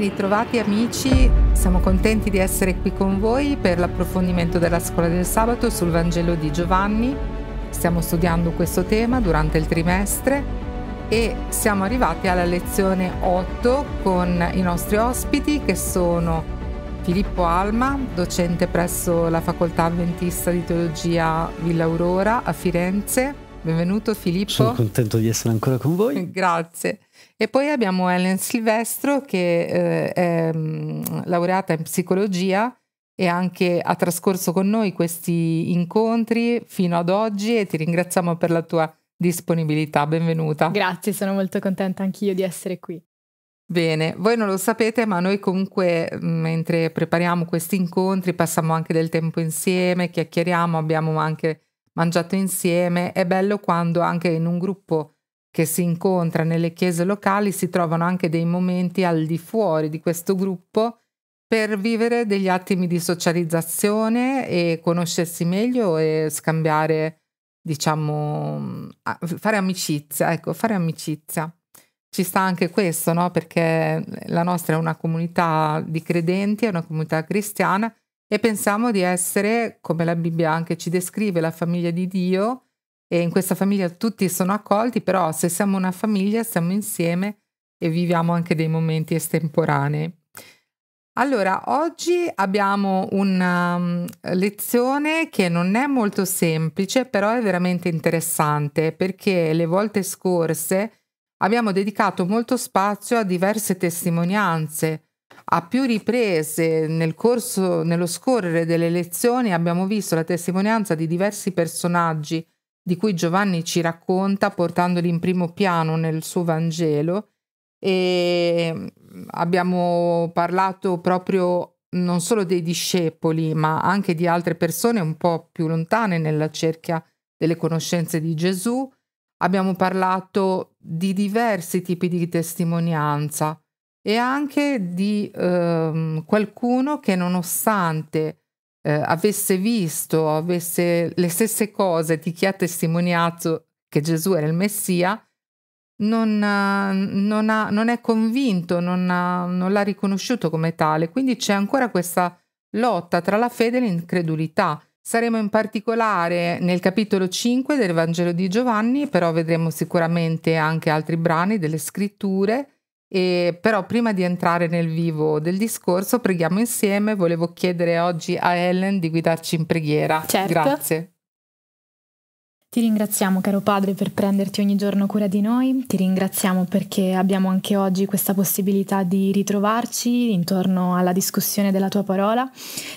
Ben ritrovati amici, siamo contenti di essere qui con voi per l'approfondimento della scuola del sabato sul Vangelo di Giovanni. Stiamo studiando questo tema durante il trimestre e siamo arrivati alla lezione 8 con i nostri ospiti che sono Filippo Alma, docente presso la Facoltà Adventista di Teologia Villa Aurora a Firenze, Benvenuto Filippo. Sono contento di essere ancora con voi. Grazie. E poi abbiamo Ellen Silvestro che eh, è mm, laureata in psicologia e anche ha trascorso con noi questi incontri fino ad oggi e ti ringraziamo per la tua disponibilità. Benvenuta. Grazie, sono molto contenta anch'io di essere qui. Bene, voi non lo sapete, ma noi comunque mm, mentre prepariamo questi incontri passiamo anche del tempo insieme, chiacchieriamo, abbiamo anche mangiato insieme, è bello quando anche in un gruppo che si incontra nelle chiese locali si trovano anche dei momenti al di fuori di questo gruppo per vivere degli attimi di socializzazione e conoscersi meglio e scambiare, diciamo, fare amicizia, ecco, fare amicizia. Ci sta anche questo, no? Perché la nostra è una comunità di credenti, è una comunità cristiana e pensiamo di essere, come la Bibbia anche ci descrive, la famiglia di Dio e in questa famiglia tutti sono accolti, però se siamo una famiglia siamo insieme e viviamo anche dei momenti estemporanei. Allora, oggi abbiamo una mm, lezione che non è molto semplice, però è veramente interessante perché le volte scorse abbiamo dedicato molto spazio a diverse testimonianze a più riprese nel corso, nello scorrere delle lezioni, abbiamo visto la testimonianza di diversi personaggi di cui Giovanni ci racconta portandoli in primo piano nel suo Vangelo e mm, abbiamo parlato proprio non solo dei discepoli ma anche di altre persone un po' più lontane nella cerchia delle conoscenze di Gesù. Abbiamo parlato di diversi tipi di testimonianza e anche di ehm, qualcuno che nonostante eh, avesse visto, avesse le stesse cose di chi ha testimoniato che Gesù era il Messia, non, non, ha, non è convinto, non, ha, non l'ha riconosciuto come tale. Quindi c'è ancora questa lotta tra la fede e l'incredulità. Saremo in particolare nel capitolo 5 del Vangelo di Giovanni, però vedremo sicuramente anche altri brani delle scritture e però prima di entrare nel vivo del discorso, preghiamo insieme. Volevo chiedere oggi a Ellen di guidarci in preghiera. Certo. Grazie. Ti ringraziamo caro Padre per prenderti ogni giorno cura di noi, ti ringraziamo perché abbiamo anche oggi questa possibilità di ritrovarci intorno alla discussione della tua parola.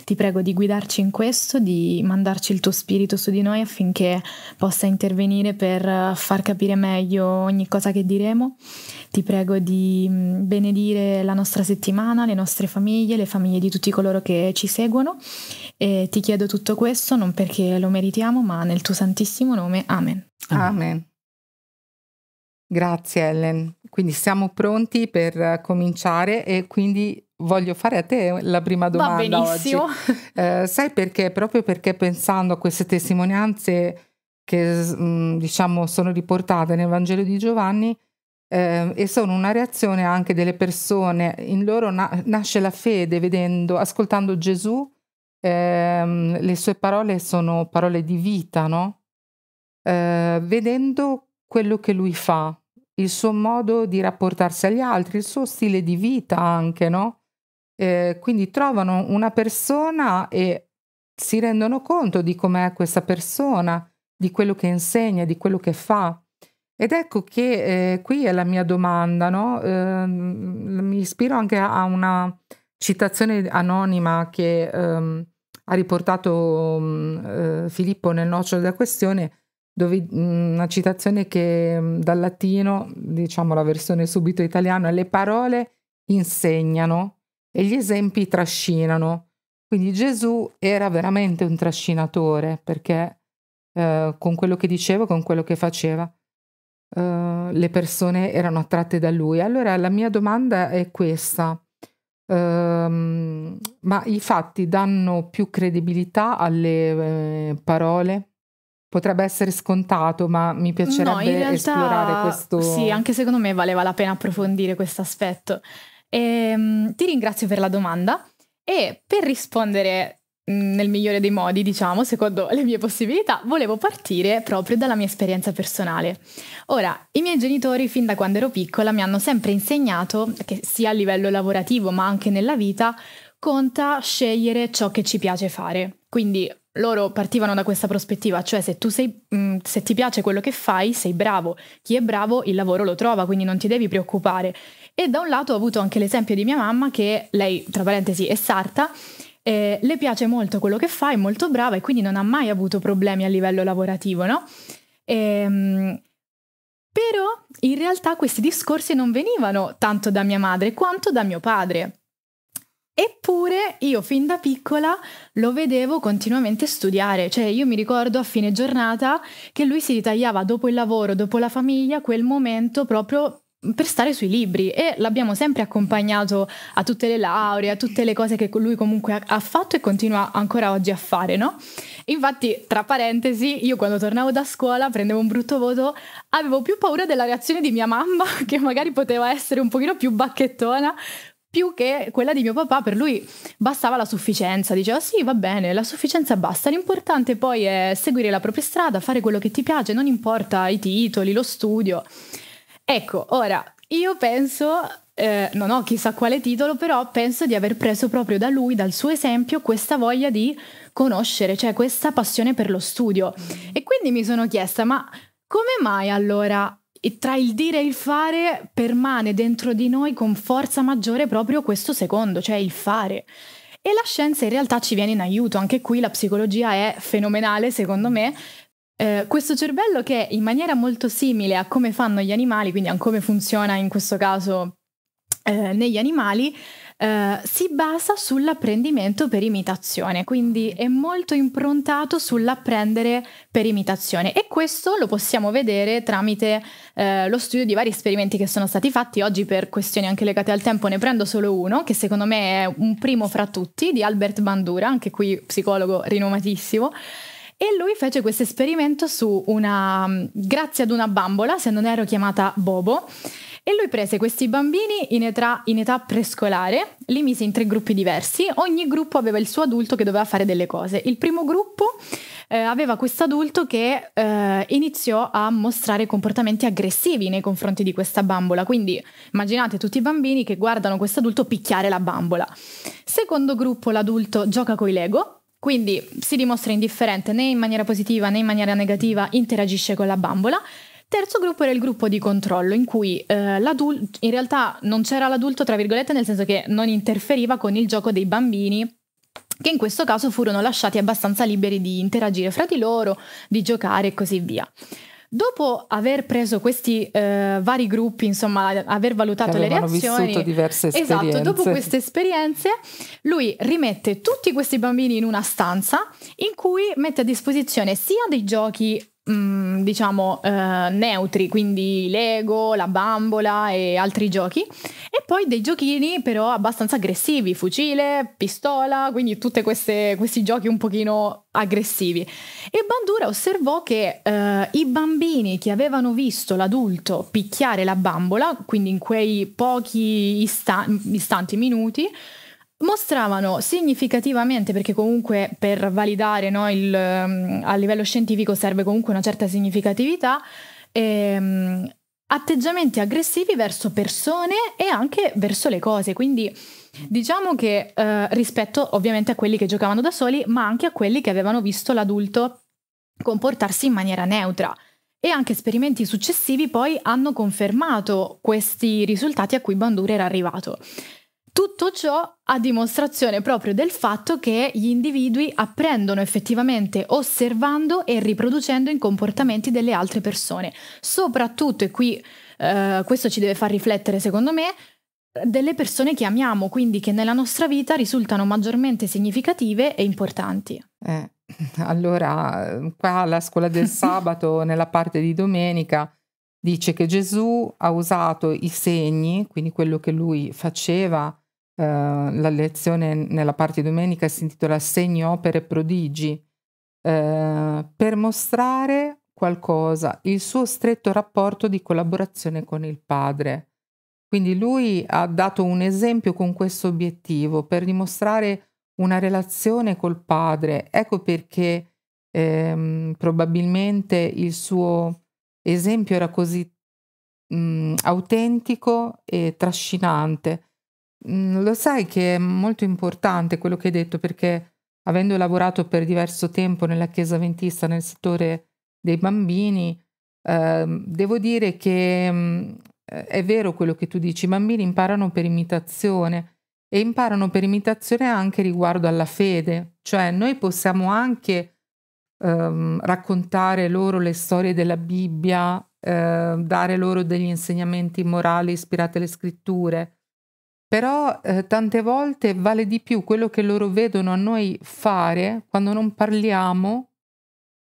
Ti prego di guidarci in questo, di mandarci il tuo spirito su di noi affinché possa intervenire per far capire meglio ogni cosa che diremo. Ti prego di mm, benedire la nostra settimana, le nostre famiglie, le famiglie di tutti coloro che ci seguono e ti chiedo tutto questo non perché lo meritiamo ma nel tuo santissimo nome nome. Amen. Amen. Grazie Ellen. Quindi siamo pronti per cominciare e quindi voglio fare a te la prima domanda. Va benissimo. Eh, sai perché? Proprio perché pensando a queste testimonianze che mm, diciamo sono riportate nel Vangelo di Giovanni eh, e sono una reazione anche delle persone, in loro na nasce la fede vedendo, ascoltando Gesù, eh, le sue parole sono parole di vita, no? eh, vedendo quello che lui fa, il suo modo di rapportarsi agli altri, il suo stile di vita anche, no? Eh, quindi trovano una persona e si rendono conto di com'è questa persona, di quello che insegna, di quello che fa. Ed ecco che eh, qui è la mia domanda, no? eh, mi ispiro anche a una citazione anonima che ehm, ha riportato mm, eh, Filippo nel nocciolo della questione, dove mm, una citazione che mm, dal latino, diciamo la versione subito italiana, le parole insegnano e gli esempi trascinano. Quindi Gesù era veramente un trascinatore perché eh, con quello che diceva, con quello che faceva, eh, le persone erano attratte da lui. Allora la mia domanda è questa. Ehm, ma i fatti danno più credibilità alle eh, parole potrebbe essere scontato, ma mi piacerebbe no, realtà, esplorare questo. Sì, anche secondo me valeva la pena approfondire questo aspetto. Ehm, ti ringrazio per la domanda e per rispondere mm, nel migliore dei modi, diciamo, secondo le mie possibilità, volevo partire proprio dalla mia esperienza personale. Ora, i miei genitori fin da quando ero piccola mi hanno sempre insegnato che sia a livello lavorativo ma anche nella vita conta scegliere ciò che ci piace fare. Quindi loro partivano da questa prospettiva, cioè se, sei, mh, mm, se ti piace quello che fai, sei bravo, chi è bravo il lavoro lo trova, quindi non ti devi preoccupare. E da un lato ho avuto anche l'esempio di mia mamma che lei, tra parentesi, è sarta, eh, le piace molto quello che fa, è molto brava e quindi non ha mai avuto problemi a livello lavorativo, no? Ehm, però in realtà questi discorsi non venivano tanto da mia madre quanto da mio padre. Eppure io fin da piccola lo vedevo continuamente studiare, cioè io mi ricordo a fine giornata che lui si ritagliava dopo il lavoro, dopo la famiglia, quel momento proprio per stare sui libri e l'abbiamo sempre accompagnato a tutte le lauree, a tutte le cose che lui comunque ha fatto e continua ancora oggi a fare, no? Infatti, tra parentesi, io quando tornavo da scuola prendevo un brutto voto, avevo più paura della reazione di mia mamma, che magari poteva essere un pochino più bacchettona, più che quella di mio papà, per lui bastava la sufficienza, diceva sì va bene, la sufficienza basta, l'importante poi è seguire la propria strada, fare quello che ti piace, non importa i titoli, lo studio. Ecco, ora io penso, eh, non ho chissà quale titolo, però penso di aver preso proprio da lui, dal suo esempio, questa voglia di conoscere, cioè questa passione per lo studio. E quindi mi sono chiesta, ma come mai allora e tra il dire e il fare permane dentro di noi con forza maggiore proprio questo secondo, cioè il fare. E la scienza in realtà ci viene in aiuto, anche qui la psicologia è fenomenale secondo me. Eh, questo cervello che in maniera molto simile a come fanno gli animali, quindi a come funziona in questo caso eh, negli animali, eh, si basa sull'apprendimento per imitazione, quindi è molto improntato sull'apprendere per imitazione e questo lo possiamo vedere tramite eh, lo studio di vari esperimenti che sono stati fatti oggi per questioni anche legate al tempo, ne prendo solo uno che secondo me è un primo fra tutti di Albert Bandura, anche qui psicologo rinomatissimo. E lui fece questo esperimento su una, grazie ad una bambola, se non ero chiamata Bobo, e lui prese questi bambini in età, in età prescolare, li mise in tre gruppi diversi, ogni gruppo aveva il suo adulto che doveva fare delle cose. Il primo gruppo eh, aveva questo adulto che eh, iniziò a mostrare comportamenti aggressivi nei confronti di questa bambola, quindi immaginate tutti i bambini che guardano questo adulto picchiare la bambola. Secondo gruppo l'adulto gioca coi Lego, quindi si dimostra indifferente né in maniera positiva né in maniera negativa, interagisce con la bambola. Terzo gruppo era il gruppo di controllo in cui eh, l'adulto, in realtà non c'era l'adulto tra virgolette nel senso che non interferiva con il gioco dei bambini che in questo caso furono lasciati abbastanza liberi di interagire fra di loro, di giocare e così via. Dopo aver preso questi eh, vari gruppi, insomma, aver valutato le reazioni, diverse Esatto, dopo queste esperienze, lui rimette tutti questi bambini in una stanza in cui mette a disposizione sia dei giochi Mm, diciamo eh, neutri, quindi Lego, la bambola e altri giochi, e poi dei giochini però abbastanza aggressivi, fucile, pistola, quindi tutti questi giochi un pochino aggressivi. E Bandura osservò che eh, i bambini che avevano visto l'adulto picchiare la bambola, quindi in quei pochi istan- istanti, minuti, mostravano significativamente, perché comunque per validare no, il, mm, a livello scientifico serve comunque una certa significatività, ehm, atteggiamenti aggressivi verso persone e anche verso le cose. Quindi diciamo che eh, rispetto ovviamente a quelli che giocavano da soli, ma anche a quelli che avevano visto l'adulto comportarsi in maniera neutra. E anche esperimenti successivi poi hanno confermato questi risultati a cui Bandura era arrivato. Tutto ciò a dimostrazione proprio del fatto che gli individui apprendono effettivamente osservando e riproducendo i comportamenti delle altre persone, soprattutto, e qui eh, questo ci deve far riflettere secondo me, delle persone che amiamo, quindi che nella nostra vita risultano maggiormente significative e importanti. Eh, allora, qua alla scuola del sabato, nella parte di domenica, dice che Gesù ha usato i segni, quindi quello che lui faceva, eh, la lezione nella parte domenica si intitola Segni, opere, prodigi, eh, per mostrare qualcosa, il suo stretto rapporto di collaborazione con il padre. Quindi lui ha dato un esempio con questo obiettivo per dimostrare una relazione col padre. Ecco perché ehm, probabilmente il suo esempio era così mh, autentico e trascinante Mm, lo sai che è molto importante quello che hai detto perché avendo lavorato per diverso tempo nella Chiesa Ventista nel settore dei bambini, eh, devo dire che mh, mm, è vero quello che tu dici, i bambini imparano per imitazione e imparano per imitazione anche riguardo alla fede, cioè noi possiamo anche ehm, raccontare loro le storie della Bibbia, eh, dare loro degli insegnamenti morali ispirati alle scritture, però eh, tante volte vale di più quello che loro vedono a noi fare quando non parliamo,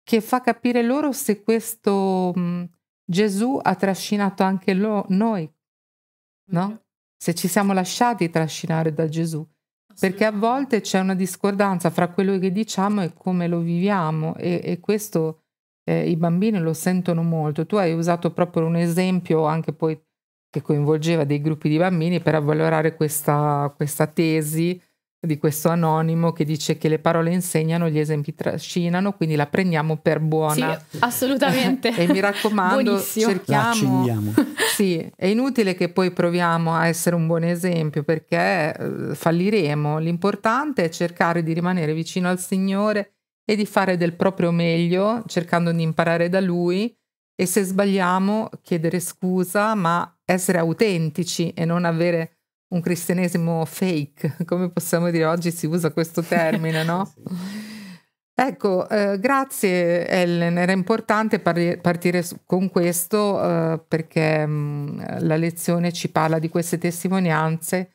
che fa capire loro se questo mh, mm, Gesù ha trascinato anche lo, noi, no? Se ci siamo lasciati trascinare da Gesù. Perché a volte c'è una discordanza fra quello che diciamo e come lo viviamo e, e questo eh, i bambini lo sentono molto. Tu hai usato proprio un esempio anche poi che coinvolgeva dei gruppi di bambini per avvalorare questa, questa tesi di questo anonimo che dice che le parole insegnano, gli esempi trascinano, quindi la prendiamo per buona. Sì, assolutamente. e mi raccomando, Buonissimo. cerchiamo. sì, è inutile che poi proviamo a essere un buon esempio perché eh, falliremo. L'importante è cercare di rimanere vicino al Signore e di fare del proprio meglio, cercando di imparare da Lui e se sbagliamo chiedere scusa, ma essere autentici e non avere un cristianesimo fake, come possiamo dire oggi si usa questo termine, no? Ecco, eh, grazie Ellen, era importante par partire con questo eh, perché mh, mm, la lezione ci parla di queste testimonianze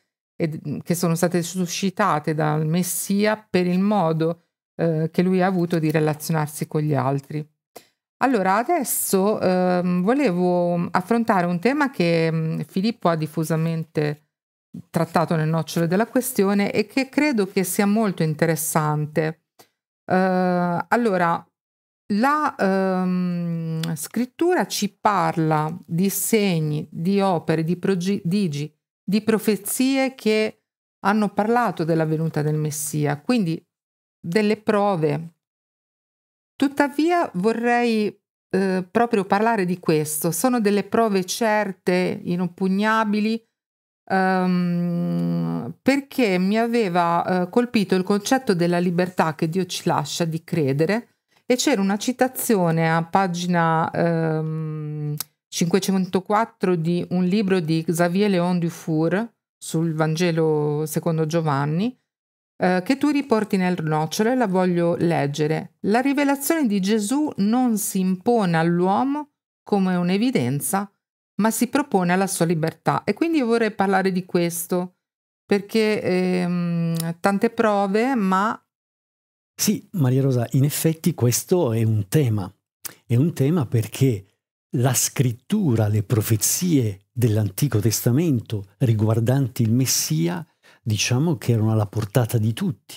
che sono state suscitate dal Messia per il modo eh, che lui ha avuto di relazionarsi con gli altri. Allora, adesso ehm, volevo affrontare un tema che mm, Filippo ha diffusamente trattato nel nocciolo della questione e che credo che sia molto interessante. Eh, allora, la ehm, scrittura ci parla di segni, di opere, di prodigi, di profezie che hanno parlato della venuta del Messia, quindi delle prove Tuttavia vorrei eh, proprio parlare di questo. Sono delle prove certe, inoppugnabili, um, perché mi aveva eh, colpito il concetto della libertà che Dio ci lascia di credere e c'era una citazione a pagina ehm, 504 di un libro di Xavier Léon Dufour sul Vangelo secondo Giovanni eh, che tu riporti nel nocciolo e la voglio leggere. La rivelazione di Gesù non si impone all'uomo come un'evidenza, ma si propone alla sua libertà. E quindi io vorrei parlare di questo, perché ehm, tante prove, ma... Sì, Maria Rosa, in effetti questo è un tema. È un tema perché la scrittura, le profezie dell'Antico Testamento riguardanti il Messia diciamo che erano alla portata di tutti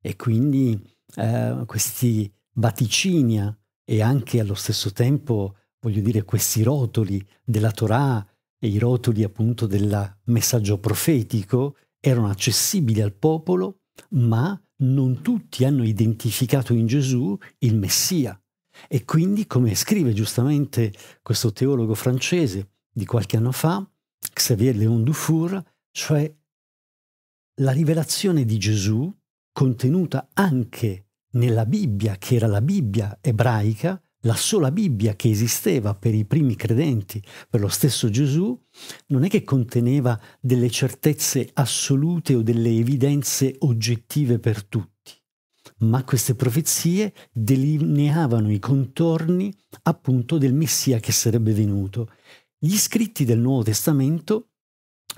e quindi eh, questi vaticini e anche allo stesso tempo, voglio dire, questi rotoli della Torah e i rotoli appunto del messaggio profetico erano accessibili al popolo, ma non tutti hanno identificato in Gesù il Messia. E quindi, come scrive giustamente questo teologo francese di qualche anno fa, Xavier Léon Dufour, cioè la rivelazione di Gesù, contenuta anche nella Bibbia, che era la Bibbia ebraica, la sola Bibbia che esisteva per i primi credenti, per lo stesso Gesù, non è che conteneva delle certezze assolute o delle evidenze oggettive per tutti, ma queste profezie delineavano i contorni appunto del Messia che sarebbe venuto. Gli scritti del Nuovo Testamento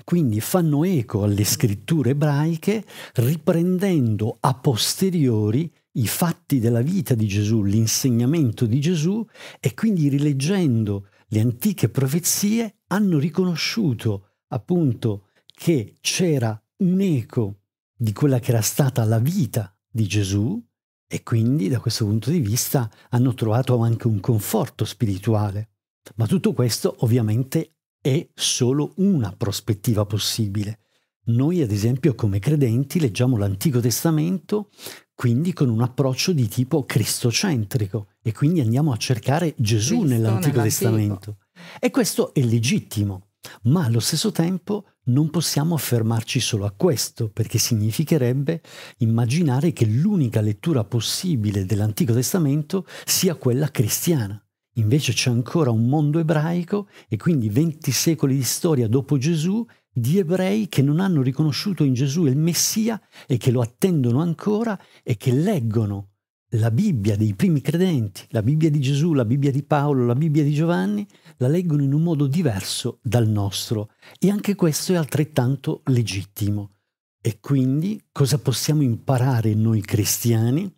quindi fanno eco alle scritture ebraiche riprendendo a posteriori i fatti della vita di Gesù, l'insegnamento di Gesù e quindi rileggendo le antiche profezie hanno riconosciuto appunto che c'era un eco di quella che era stata la vita di Gesù e quindi da questo punto di vista hanno trovato anche un conforto spirituale. Ma tutto questo ovviamente è solo una prospettiva possibile. Noi, ad esempio, come credenti leggiamo l'Antico Testamento quindi con un approccio di tipo cristocentrico e quindi andiamo a cercare Gesù Cristo nell'Antico Testamento. E questo è legittimo, ma allo stesso tempo non possiamo affermarci solo a questo, perché significherebbe immaginare che l'unica lettura possibile dell'Antico Testamento sia quella cristiana. Invece c'è ancora un mondo ebraico e quindi 20 secoli di storia dopo Gesù di ebrei che non hanno riconosciuto in Gesù il Messia e che lo attendono ancora e che leggono la Bibbia dei primi credenti, la Bibbia di Gesù, la Bibbia di Paolo, la Bibbia di Giovanni, la leggono in un modo diverso dal nostro e anche questo è altrettanto legittimo. E quindi cosa possiamo imparare noi cristiani?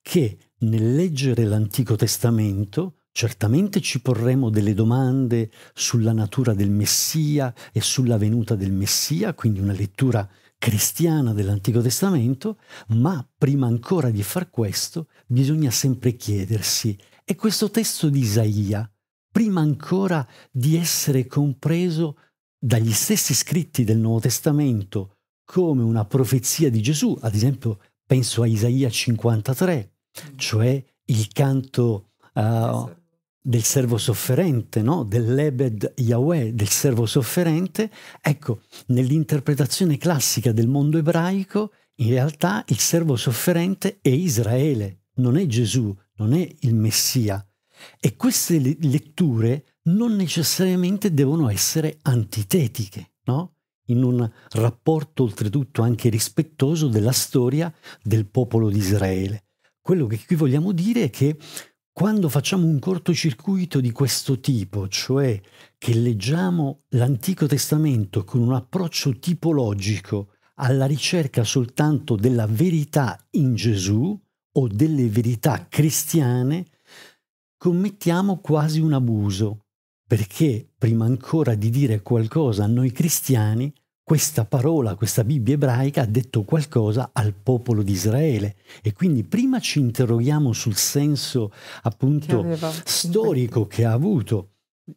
Che nel leggere l'Antico Testamento Certamente ci porremo delle domande sulla natura del Messia e sulla venuta del Messia, quindi una lettura cristiana dell'Antico Testamento, ma prima ancora di far questo bisogna sempre chiedersi, e questo testo di Isaia, prima ancora di essere compreso dagli stessi scritti del Nuovo Testamento come una profezia di Gesù, ad esempio penso a Isaia 53, mm. cioè il canto uh, del servo sofferente, no? dell'Ebed Yahweh, del servo sofferente, ecco, nell'interpretazione classica del mondo ebraico, in realtà il servo sofferente è Israele, non è Gesù, non è il Messia. E queste letture non necessariamente devono essere antitetiche, no? in un rapporto oltretutto anche rispettoso della storia del popolo di Israele. Quello che qui vogliamo dire è che quando facciamo un cortocircuito di questo tipo, cioè che leggiamo l'Antico Testamento con un approccio tipologico alla ricerca soltanto della verità in Gesù o delle verità cristiane, commettiamo quasi un abuso, perché prima ancora di dire qualcosa a noi cristiani questa parola, questa Bibbia ebraica ha detto qualcosa al popolo di Israele e quindi prima ci interroghiamo sul senso appunto che storico che ha avuto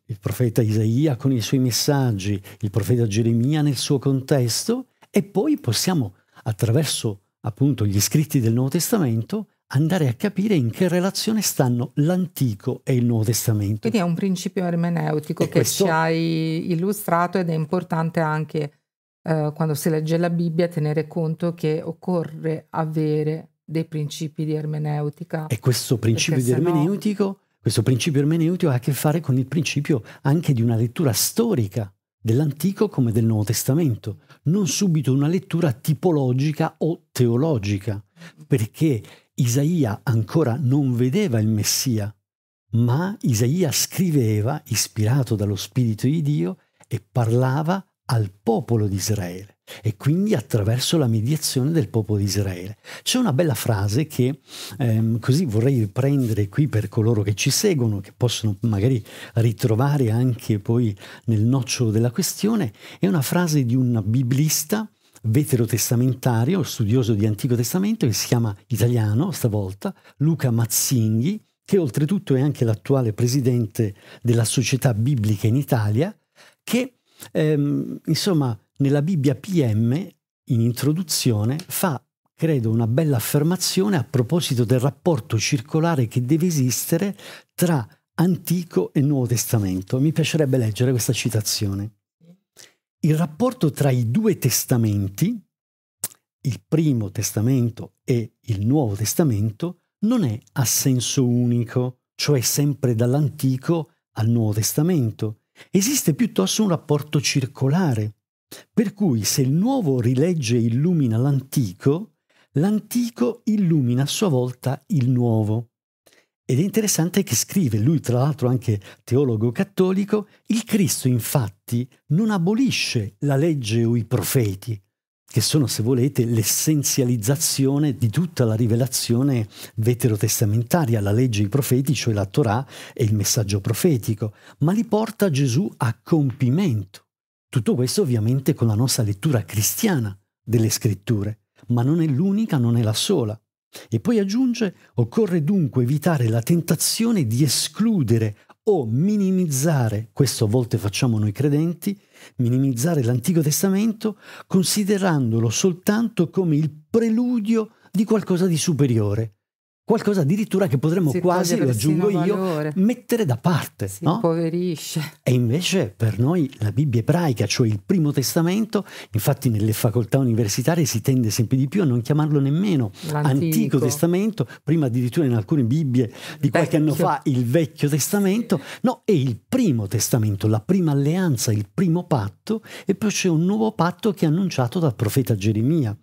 il profeta Isaia con i suoi messaggi, il profeta Geremia nel suo contesto e poi possiamo attraverso appunto gli scritti del Nuovo Testamento andare a capire in che relazione stanno l'Antico e il Nuovo Testamento. Quindi è un principio ermeneutico e che questo... ci hai illustrato ed è importante anche eh, quando si legge la Bibbia, tenere conto che occorre avere dei principi di ermeneutica. E questo principio di ermeneutico, no... questo principio ermeneutico ha a che fare con il principio anche di una lettura storica dell'Antico come del Nuovo Testamento, non subito una lettura tipologica o teologica, perché Isaia ancora non vedeva il Messia, ma Isaia scriveva, ispirato dallo Spirito di Dio, e parlava al popolo di Israele e quindi attraverso la mediazione del popolo di Israele. C'è una bella frase che ehm, così vorrei riprendere qui per coloro che ci seguono, che possono magari ritrovare anche poi nel nocciolo della questione, è una frase di un biblista veterotestamentario, studioso di Antico Testamento, che si chiama italiano stavolta, Luca Mazzinghi, che oltretutto è anche l'attuale presidente della Società Biblica in Italia, che Ehm, insomma, nella Bibbia PM, in introduzione, fa, credo, una bella affermazione a proposito del rapporto circolare che deve esistere tra Antico e Nuovo Testamento. Mi piacerebbe leggere questa citazione. Il rapporto tra i due testamenti, il primo testamento e il Nuovo Testamento, non è a senso unico, cioè sempre dall'Antico al Nuovo Testamento, Esiste piuttosto un rapporto circolare, per cui se il nuovo rilegge e illumina l'antico, l'antico illumina a sua volta il nuovo. Ed è interessante che scrive, lui tra l'altro anche teologo cattolico, il Cristo infatti non abolisce la legge o i profeti, che sono, se volete, l'essenzializzazione di tutta la rivelazione veterotestamentaria, la legge i profeti, cioè la Torah e il messaggio profetico, ma li porta Gesù a compimento. Tutto questo ovviamente con la nostra lettura cristiana delle scritture, ma non è l'unica, non è la sola. E poi aggiunge, occorre dunque evitare la tentazione di escludere o minimizzare, questo a volte facciamo noi credenti, minimizzare l'Antico Testamento considerandolo soltanto come il preludio di qualcosa di superiore, qualcosa addirittura che potremmo si quasi, lo aggiungo io, valore. mettere da parte. Si no? impoverisce. E invece per noi la Bibbia ebraica, cioè il Primo Testamento, infatti nelle facoltà universitarie si tende sempre di più a non chiamarlo nemmeno L'Antico. Antico Testamento, prima addirittura in alcune Bibbie di qualche Vecchio. anno fa il Vecchio Testamento, no, è il Primo Testamento, la prima alleanza, il primo patto e poi c'è un nuovo patto che è annunciato dal profeta Geremia.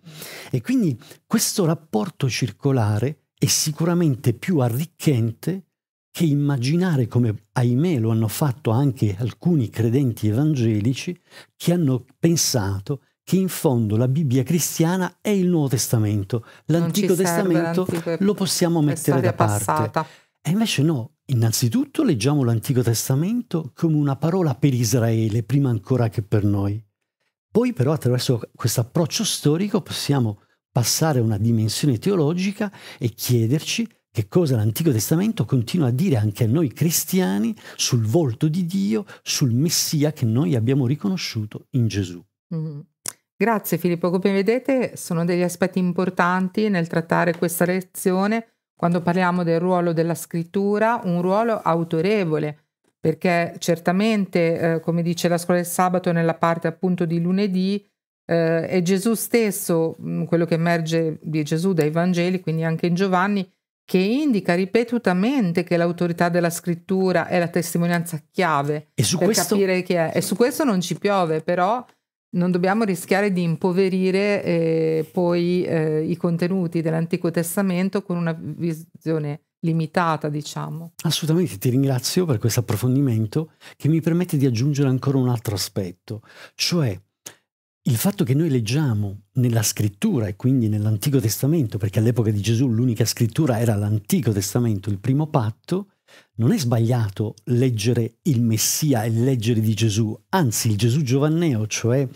E quindi questo rapporto circolare è sicuramente più arricchente che immaginare, come ahimè lo hanno fatto anche alcuni credenti evangelici, che hanno pensato che in fondo la Bibbia cristiana è il Nuovo Testamento, l'Antico Testamento lo possiamo mettere da parte. Passata. E invece no, innanzitutto leggiamo l'Antico Testamento come una parola per Israele, prima ancora che per noi. Poi però attraverso questo approccio storico possiamo passare a una dimensione teologica e chiederci che cosa l'Antico Testamento continua a dire anche a noi cristiani sul volto di Dio, sul Messia che noi abbiamo riconosciuto in Gesù. Mm. Grazie Filippo, come vedete sono degli aspetti importanti nel trattare questa lezione quando parliamo del ruolo della scrittura, un ruolo autorevole, perché certamente, eh, come dice la scuola del sabato nella parte appunto di lunedì, eh, è Gesù stesso, mm, quello che emerge di Gesù dai Vangeli, quindi anche in Giovanni, che indica ripetutamente che l'autorità della scrittura è la testimonianza chiave e su per questo... capire chi è. E su questo non ci piove, però non dobbiamo rischiare di impoverire eh, poi eh, i contenuti dell'Antico Testamento con una visione limitata, diciamo. Assolutamente, ti ringrazio per questo approfondimento che mi permette di aggiungere ancora un altro aspetto, cioè il fatto che noi leggiamo nella scrittura e quindi nell'Antico Testamento, perché all'epoca di Gesù l'unica scrittura era l'Antico Testamento, il primo patto, non è sbagliato leggere il Messia e leggere di Gesù, anzi il Gesù giovanneo, cioè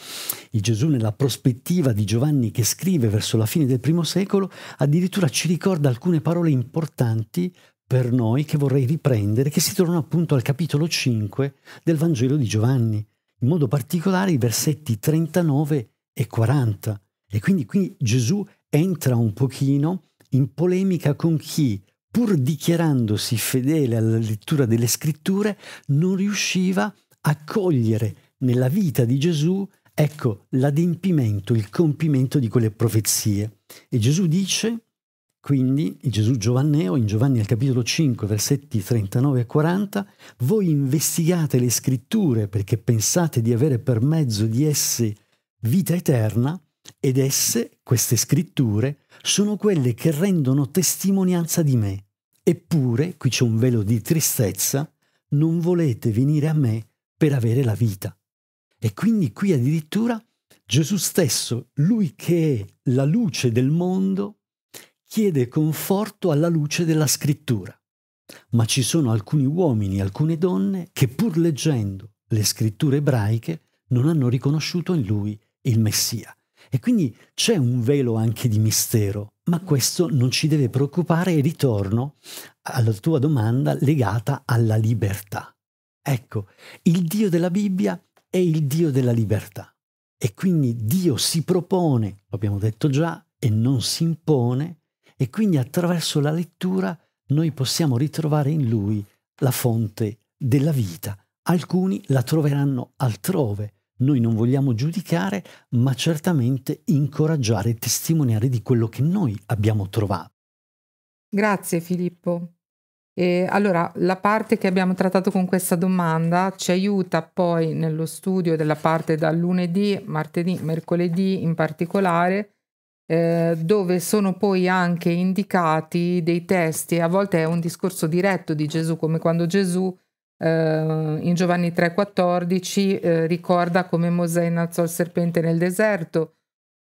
il Gesù nella prospettiva di Giovanni che scrive verso la fine del primo secolo, addirittura ci ricorda alcune parole importanti per noi che vorrei riprendere, che si trovano appunto al capitolo 5 del Vangelo di Giovanni in modo particolare i versetti 39 e 40. E quindi qui Gesù entra un pochino in polemica con chi, pur dichiarandosi fedele alla lettura delle scritture, non riusciva a cogliere nella vita di Gesù, ecco, l'adempimento, il compimento di quelle profezie. E Gesù dice, quindi Gesù Giovanneo in Giovanni al capitolo 5 versetti 39 e 40, voi investigate le scritture perché pensate di avere per mezzo di esse vita eterna ed esse, queste scritture, sono quelle che rendono testimonianza di me. Eppure, qui c'è un velo di tristezza, non volete venire a me per avere la vita. E quindi qui addirittura Gesù stesso, lui che è la luce del mondo, chiede conforto alla luce della scrittura. Ma ci sono alcuni uomini e alcune donne che pur leggendo le scritture ebraiche non hanno riconosciuto in lui il Messia. E quindi c'è un velo anche di mistero, ma questo non ci deve preoccupare e ritorno alla tua domanda legata alla libertà. Ecco, il Dio della Bibbia è il Dio della libertà e quindi Dio si propone, l'abbiamo detto già, e non si impone e quindi attraverso la lettura noi possiamo ritrovare in lui la fonte della vita. Alcuni la troveranno altrove. Noi non vogliamo giudicare, ma certamente incoraggiare e testimoniare di quello che noi abbiamo trovato. Grazie Filippo. E allora, la parte che abbiamo trattato con questa domanda ci aiuta poi nello studio della parte da lunedì, martedì, mercoledì in particolare, eh, dove sono poi anche indicati dei testi, a volte è un discorso diretto di Gesù, come quando Gesù eh, in Giovanni 3,14 eh, ricorda come Mosè innalzò il serpente nel deserto,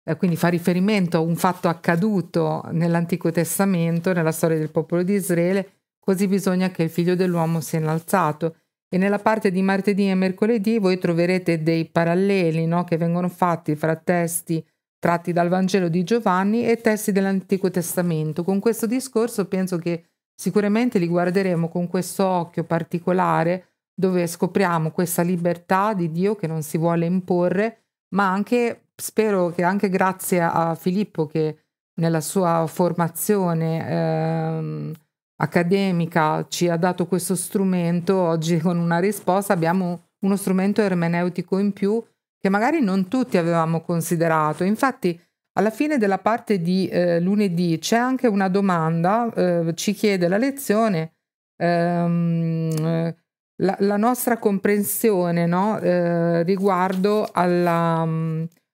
eh, quindi fa riferimento a un fatto accaduto nell'Antico Testamento, nella storia del popolo di Israele, così bisogna che il figlio dell'uomo sia innalzato. E nella parte di martedì e mercoledì voi troverete dei paralleli no, che vengono fatti fra testi tratti dal Vangelo di Giovanni e testi dell'Antico Testamento. Con questo discorso penso che sicuramente li guarderemo con questo occhio particolare dove scopriamo questa libertà di Dio che non si vuole imporre, ma anche spero che anche grazie a Filippo che nella sua formazione ehm, accademica ci ha dato questo strumento, oggi con una risposta abbiamo uno strumento ermeneutico in più che magari non tutti avevamo considerato. Infatti, alla fine della parte di eh, lunedì c'è anche una domanda, eh, ci chiede la lezione, ehm, la, la, nostra comprensione no? eh, riguardo alla,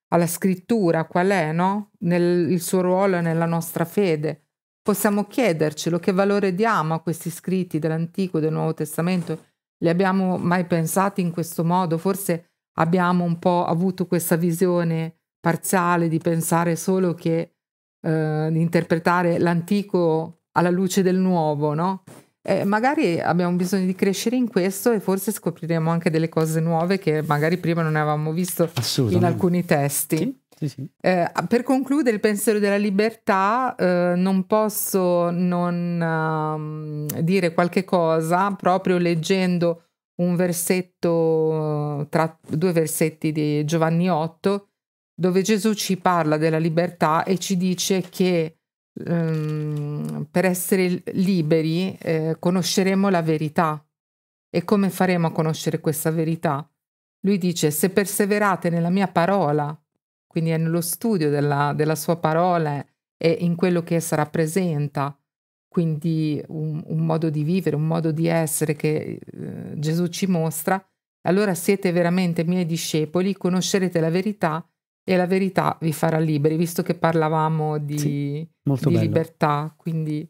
alla, scrittura, qual è no? Nel, il suo ruolo nella nostra fede. Possiamo chiedercelo che valore diamo a questi scritti dell'Antico e del Nuovo Testamento? Li abbiamo mai pensati in questo modo? Forse abbiamo un po' avuto questa visione parziale di pensare solo che eh, di interpretare l'antico alla luce del nuovo, no? Eh, magari abbiamo bisogno di crescere in questo e forse scopriremo anche delle cose nuove che magari prima non avevamo visto in alcuni testi. Sì. Eh, per concludere il pensiero della libertà, eh, non posso non ehm, dire qualche cosa proprio leggendo un versetto, tra, due versetti di Giovanni 8, dove Gesù ci parla della libertà e ci dice che um, per essere liberi eh, conosceremo la verità. E come faremo a conoscere questa verità? Lui dice, se perseverate nella mia parola, quindi è nello studio della, della sua parola e in quello che essa rappresenta, quindi un, un, modo di vivere, un modo di essere che eh, Gesù ci mostra, allora siete veramente miei discepoli, conoscerete la verità e la verità vi farà liberi, visto che parlavamo di, sì, di libertà. Quindi,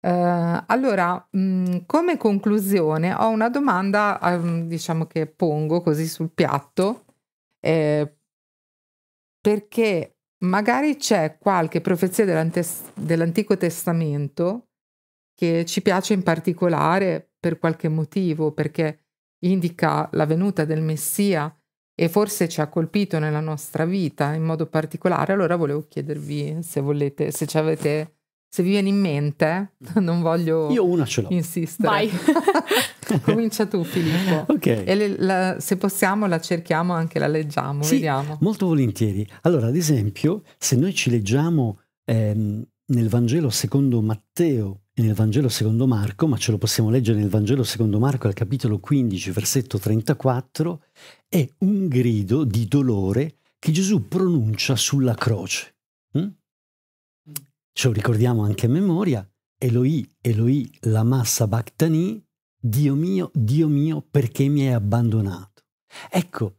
eh, allora, mh, mm, come conclusione ho una domanda, eh, diciamo che pongo così sul piatto, eh, perché magari c'è qualche profezia dell'Antico Testamento che ci piace in particolare per qualche motivo, perché indica la venuta del Messia e forse ci ha colpito nella nostra vita in modo particolare, allora volevo chiedervi se volete, se ci avete se vi viene in mente, non voglio Io una ce l'ho. insistere. Vai. Comincia tu Filippo. Ok. E le, la, se possiamo la cerchiamo anche, la leggiamo, sì, vediamo. Molto volentieri. Allora, ad esempio, se noi ci leggiamo ehm, nel Vangelo secondo Matteo e nel Vangelo secondo Marco, ma ce lo possiamo leggere nel Vangelo secondo Marco al capitolo 15, versetto 34, è un grido di dolore che Gesù pronuncia sulla croce. Mm? ce lo ricordiamo anche a memoria, Eloi, Eloi, la massa bactani, Dio mio, Dio mio, perché mi hai abbandonato? Ecco,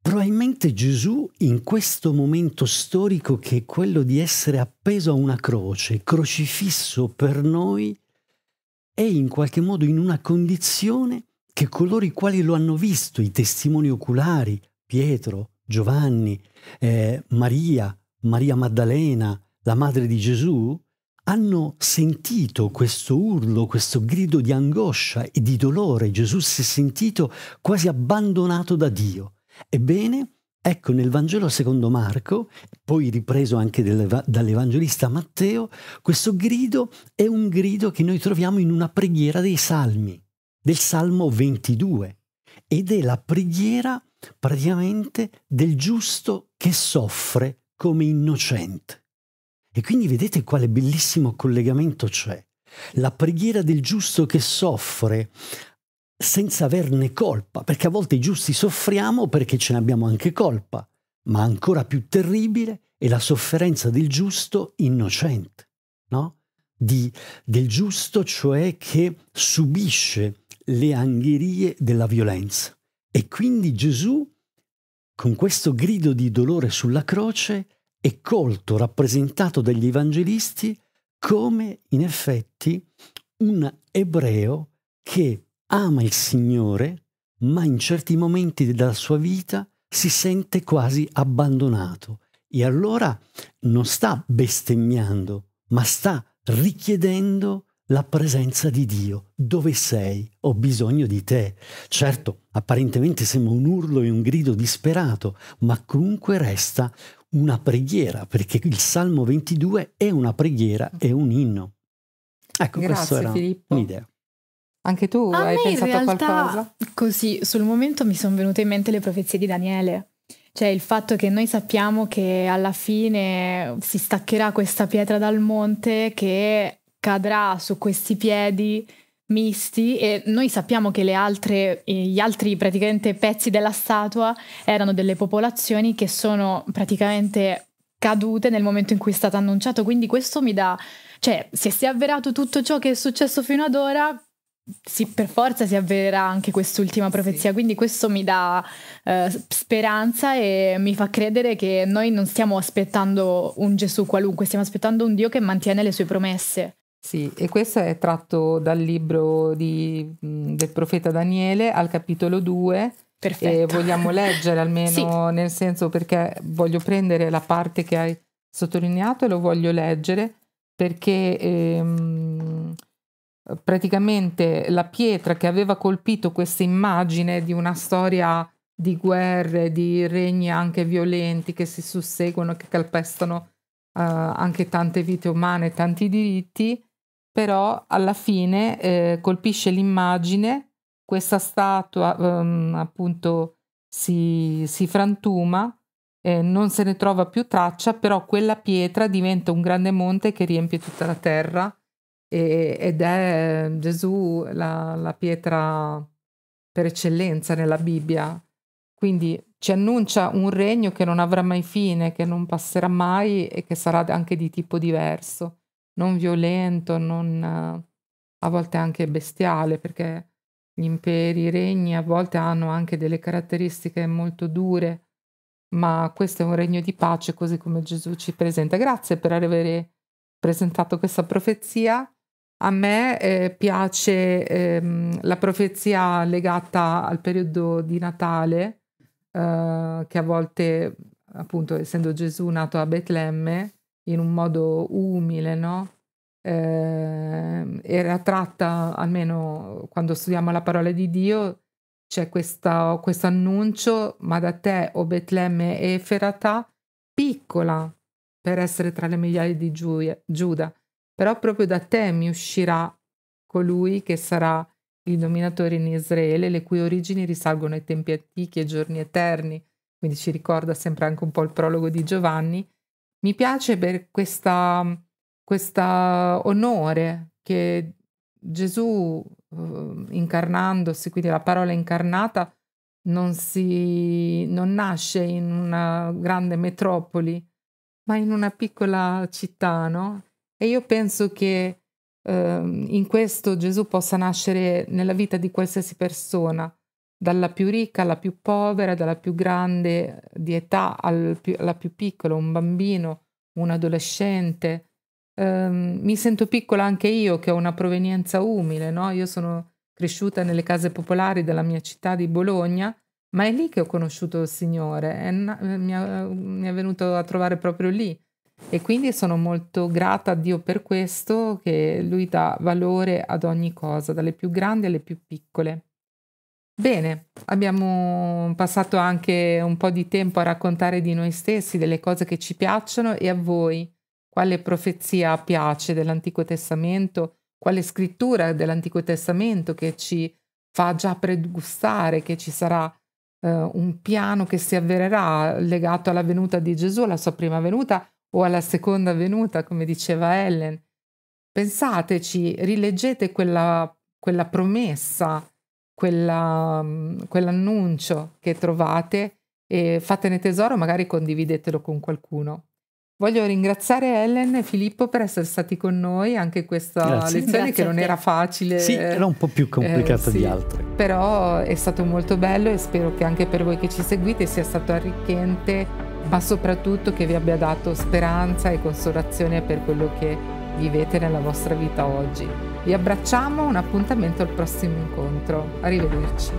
probabilmente Gesù in questo momento storico che è quello di essere appeso a una croce, crocifisso per noi, è in qualche modo in una condizione che coloro i quali lo hanno visto, i testimoni oculari, Pietro, Giovanni, eh, Maria, Maria Maddalena, la madre di Gesù, hanno sentito questo urlo, questo grido di angoscia e di dolore. Gesù si è sentito quasi abbandonato da Dio. Ebbene, ecco nel Vangelo secondo Marco, poi ripreso anche dall'Evangelista Matteo, questo grido è un grido che noi troviamo in una preghiera dei Salmi, del Salmo 22, ed è la preghiera praticamente del giusto che soffre come innocente. E quindi vedete quale bellissimo collegamento c'è. La preghiera del giusto che soffre senza averne colpa, perché a volte i giusti soffriamo perché ce ne abbiamo anche colpa, ma ancora più terribile è la sofferenza del giusto innocente, no? Di, del giusto cioè che subisce le angherie della violenza. E quindi Gesù, con questo grido di dolore sulla croce, e colto, rappresentato dagli evangelisti come in effetti un ebreo che ama il Signore, ma in certi momenti della sua vita si sente quasi abbandonato e allora non sta bestemmiando, ma sta richiedendo la presenza di Dio. Dove sei? Ho bisogno di te. Certo, apparentemente sembra un urlo e un grido disperato, ma comunque resta una preghiera, perché il Salmo 22 è una preghiera, è un inno. Ecco, Grazie, era Filippo. un'idea. Anche tu a hai pensato realtà, a qualcosa? Così, sul momento mi sono venute in mente le profezie di Daniele. Cioè il fatto che noi sappiamo che alla fine si staccherà questa pietra dal monte che cadrà su questi piedi misti e noi sappiamo che altre, eh, gli altri praticamente pezzi della statua erano delle popolazioni che sono praticamente cadute nel momento in cui è stato annunciato, quindi questo mi dà, cioè se si è avverato tutto ciò che è successo fino ad ora, sì, per forza si avvererà anche quest'ultima profezia, sì. quindi questo mi dà eh, speranza e mi fa credere che noi non stiamo aspettando un Gesù qualunque, stiamo aspettando un Dio che mantiene le sue promesse. Sì, e questo è tratto dal libro di, del profeta Daniele al capitolo 2. Perfetto. E vogliamo leggere almeno sì. nel senso perché voglio prendere la parte che hai sottolineato e lo voglio leggere perché ehm, praticamente la pietra che aveva colpito questa immagine di una storia di guerre, di regni anche violenti che si susseguono, che calpestano eh, anche tante vite umane, tanti diritti, però alla fine eh, colpisce l'immagine, questa statua ehm, appunto si, si frantuma, eh, non se ne trova più traccia, però quella pietra diventa un grande monte che riempie tutta la terra e, ed è eh, Gesù la, la pietra per eccellenza nella Bibbia. Quindi ci annuncia un regno che non avrà mai fine, che non passerà mai e che sarà anche di tipo diverso non violento, non, a volte anche bestiale, perché gli imperi, i regni a volte hanno anche delle caratteristiche molto dure, ma questo è un regno di pace, così come Gesù ci presenta. Grazie per aver presentato questa profezia. A me eh, piace ehm, la profezia legata al periodo di Natale, eh, che a volte, appunto, essendo Gesù nato a Betlemme, in un modo umile, no? Eh, era tratta, almeno quando studiamo la parola di Dio, c'è questo annuncio, ma da te, o Betlemme e Feratà, piccola per essere tra le migliaia di Giuda, Giuda, però proprio da te mi uscirà colui che sarà il dominatore in Israele, le cui origini risalgono ai tempi antichi e giorni eterni, quindi ci ricorda sempre anche un po' il prologo di Giovanni, mi piace per questo questa onore che Gesù eh, incarnandosi, quindi la parola incarnata, non, si, non nasce in una grande metropoli, ma in una piccola città, no? E io penso che eh, in questo Gesù possa nascere nella vita di qualsiasi persona, dalla più ricca alla più povera, dalla più grande di età al più, alla più piccola, un bambino, un adolescente. Um, mi sento piccola anche io che ho una provenienza umile, no? Io sono cresciuta nelle case popolari della mia città di Bologna, ma è lì che ho conosciuto il Signore, è na- eh, mi, è, mi è venuto a trovare proprio lì. E quindi sono molto grata a Dio per questo, che Lui dà valore ad ogni cosa, dalle più grandi alle più piccole. Bene, abbiamo passato anche un po' di tempo a raccontare di noi stessi, delle cose che ci piacciono e a voi quale profezia piace dell'Antico Testamento, quale scrittura dell'Antico Testamento che ci fa già pregustare che ci sarà eh, un piano che si avvererà legato alla venuta di Gesù, alla sua prima venuta o alla seconda venuta, come diceva Ellen. Pensateci, rileggete quella, quella promessa quella, quell'annuncio che trovate e fatene tesoro, magari condividetelo con qualcuno. Voglio ringraziare Ellen e Filippo per essere stati con noi anche in questa Grazie. lezione Grazie che non era facile. Sì, era un po' più complicata eh, sì, di altre. Però è stato molto bello e spero che anche per voi che ci seguite sia stato arricchente, ma soprattutto che vi abbia dato speranza e consolazione per quello che vivete nella vostra vita oggi. Vi abbracciamo, un appuntamento al prossimo incontro. Arrivederci.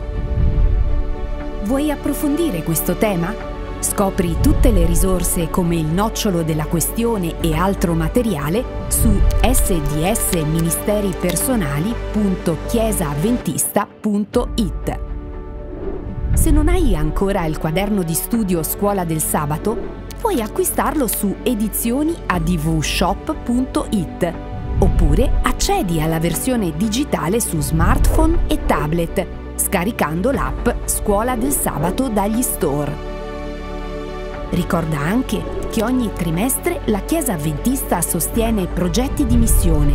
Vuoi approfondire questo tema? Scopri tutte le risorse come il nocciolo della questione e altro materiale su sdsministeripersonali.chiesaavventista.it. Se non hai ancora il quaderno di studio Scuola del Sabato, puoi acquistarlo su edizioniadvshop.it oppure accedi alla versione digitale su smartphone e tablet scaricando l'app Scuola del Sabato dagli store. Ricorda anche che ogni trimestre la Chiesa Adventista sostiene progetti di missione.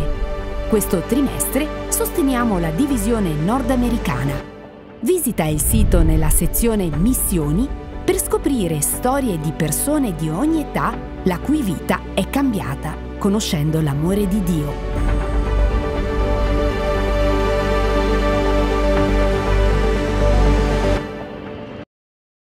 Questo trimestre sosteniamo la divisione nordamericana. Visita il sito nella sezione Missioni per scoprire storie di persone di ogni età la cui vita è cambiata conoscendo l'amore di Dio.